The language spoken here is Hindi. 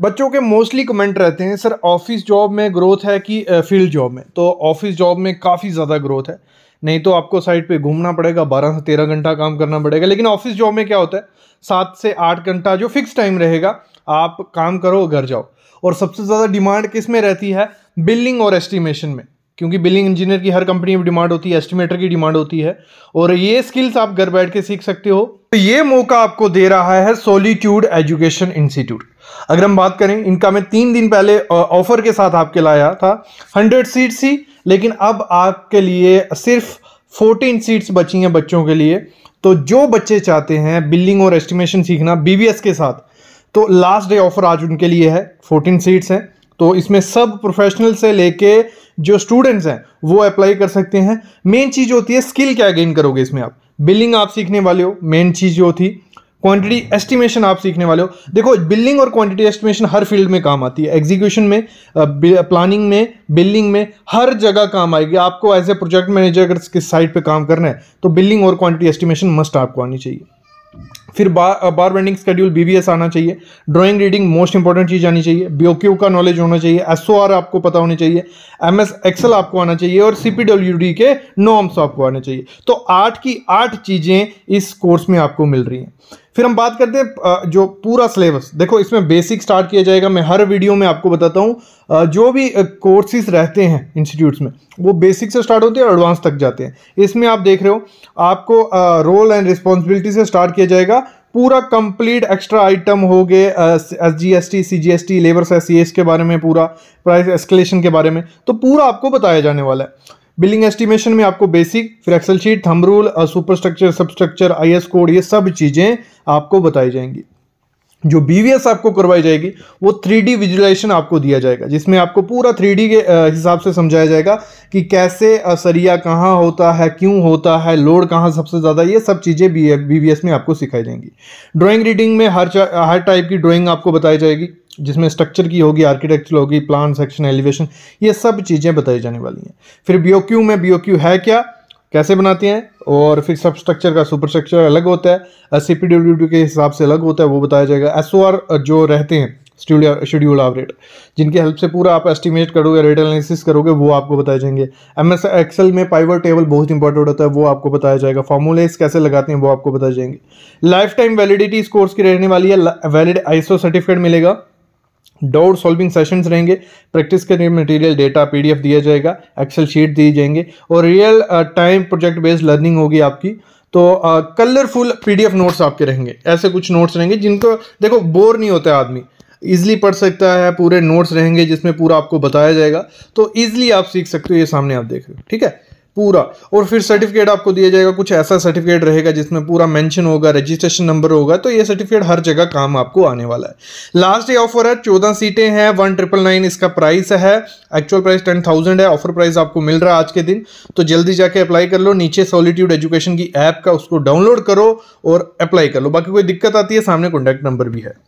बच्चों के मोस्टली कमेंट रहते हैं सर ऑफिस जॉब में ग्रोथ है कि फील्ड जॉब में तो ऑफिस जॉब में काफ़ी ज़्यादा ग्रोथ है नहीं तो आपको साइट पे घूमना पड़ेगा बारह से तेरह घंटा काम करना पड़ेगा लेकिन ऑफिस जॉब में क्या होता है सात से आठ घंटा जो फिक्स टाइम रहेगा आप काम करो घर जाओ और सबसे ज़्यादा डिमांड किस में रहती है बिलिंग और एस्टिमेशन में क्योंकि बिलिंग इंजीनियर की हर कंपनी में डिमांड होती है एस्टिमेटर की डिमांड होती है और ये स्किल्स आप घर बैठ के सीख सकते हो तो ये मौका आपको दे रहा है सोलीट्यूड एजुकेशन इंस्टीट्यूट अगर हम बात करें इनका मैं तीन दिन पहले ऑफर के साथ आपके लाया था हंड्रेड सीट्स ही लेकिन अब आपके लिए सिर्फ फोर्टीन सीट्स बची हैं बच्चों के लिए तो जो बच्चे चाहते हैं बिल्डिंग और एस्टिमेशन सीखना बीबीएस के साथ तो लास्ट डे ऑफर आज उनके लिए है फोर्टीन सीट्स हैं तो इसमें सब प्रोफेशनल से लेके जो स्टूडेंट्स हैं वो अप्लाई कर सकते हैं मेन चीज़ होती है स्किल क्या गेन करोगे इसमें आप बिलिंग आप सीखने वाले हो मेन चीज़ जो थी क्वांटिटी एस्टिमेशन आप सीखने वाले हो देखो बिल्डिंग और क्वांटिटी एस्टिमेशन हर फील्ड में काम आती है एग्जीक्यूशन में प्लानिंग में बिल्डिंग में हर जगह काम आएगी आपको एज ए प्रोजेक्ट मैनेजर अगर किस साइड पे काम करना है तो बिल्डिंग और क्वांटिटी एस्टिमेशन मस्ट आपको आनी चाहिए फिर बार बार बेंडिंग स्केड्यूल बीबीएस आना चाहिए ड्राइंग रीडिंग मोस्ट इंपॉर्टेंट चीज़ आनी चाहिए बीओक्यू का नॉलेज होना चाहिए एसओआर आपको पता होना चाहिए एमएस एक्सेल आपको आना चाहिए और सीपीडब्ल्यूडी के नॉर्म्स आपको आने चाहिए तो आठ की आठ चीज़ें इस कोर्स में आपको मिल रही हैं फिर हम बात करते हैं जो पूरा सिलेबस देखो इसमें बेसिक स्टार्ट किया जाएगा मैं हर वीडियो में आपको बताता हूँ जो भी कोर्सेज रहते हैं इंस्टीट्यूट्स में वो बेसिक से स्टार्ट होते हैं और एडवांस तक जाते हैं इसमें आप देख रहे हो आपको रोल एंड रिस्पॉन्सिबिलिटी से स्टार्ट किया जाएगा पूरा कंप्लीट एक्स्ट्रा आइटम हो गए S G S T C G S T labours के बारे में पूरा प्राइस एस्केलेशन के बारे में तो पूरा आपको बताया जाने वाला है बिलिंग एस्टिमेशन में आपको बेसिक फिर Excel sheet thumb rule super structure sub structure I code ये सब चीज़ें आपको बताई जाएंगी जो बीवीएस आपको करवाई जाएगी वो थ्री डी विजुलाइजेशन आपको दिया जाएगा जिसमें आपको पूरा थ्री डी के हिसाब से समझाया जाएगा कि कैसे सरिया कहाँ होता है क्यों होता है लोड कहाँ सबसे ज़्यादा ये सब चीज़ें बीवीएस में आपको सिखाई जाएंगी ड्राइंग रीडिंग में हर हर टाइप की ड्राइंग आपको बताई जाएगी जिसमें स्ट्रक्चर की होगी आर्किटेक्चर होगी प्लान सेक्शन एलिवेशन ये सब चीज़ें बताई जाने वाली हैं फिर बी में बी है क्या कैसे बनाते हैं और फिर सब स्ट्रक्चर का सुपर स्ट्रक्चर अलग होता है सी पी डब्ल्यू डी के हिसाब से अलग होता है वो बताया जाएगा एस ओ आर जो रहते हैं स्टूडियो शेड्यूल ऑपरेटर जिनकी हेल्प से पूरा आप एस्टिमेट करोगे रेट एनालिसिस करोगे वो आपको बताए जाएंगे एम एस एक्सल में पाइवर टेबल बहुत इंपॉर्टेंट होता है वो आपको बताया जाएगा फॉर्मूलेस कैसे लगाते हैं वो आपको बताए जाएंगे लाइफ टाइम वैलिडिटी इस कोर्स की रहने वाली है वैलिड आईएसओ सर्टिफिकेट मिलेगा डाउट सॉल्विंग सेशंस रहेंगे प्रैक्टिस के लिए मटेरियल डेटा पीडीएफ दिया जाएगा एक्सेल शीट दिए जाएंगे और real time project based learning होगी आपकी तो कलरफुल पीडीएफ नोट्स आपके रहेंगे ऐसे कुछ नोट्स रहेंगे जिनको देखो बोर नहीं होता आदमी ईजिली पढ़ सकता है पूरे नोट्स रहेंगे जिसमें पूरा आपको बताया जाएगा तो ईजिली आप सीख सकते हो ये सामने आप देख रहे हो ठीक है पूरा और फिर सर्टिफिकेट आपको दिया जाएगा कुछ ऐसा सर्टिफिकेट रहेगा जिसमें पूरा मेंशन होगा रजिस्ट्रेशन नंबर होगा तो ये सर्टिफिकेट हर जगह काम आपको आने वाला है लास्ट ये ऑफर है चौदह सीटें हैं वन ट्रिपल नाइन इसका प्राइस है एक्चुअल प्राइस टेन थाउजेंड है ऑफर प्राइस आपको मिल रहा है आज के दिन तो जल्दी जाके अप्लाई कर लो नीचे सॉलिट्यूड एजुकेशन की ऐप का उसको डाउनलोड करो और अप्लाई कर लो बाकी कोई दिक्कत आती है सामने कॉन्टैक्ट नंबर भी है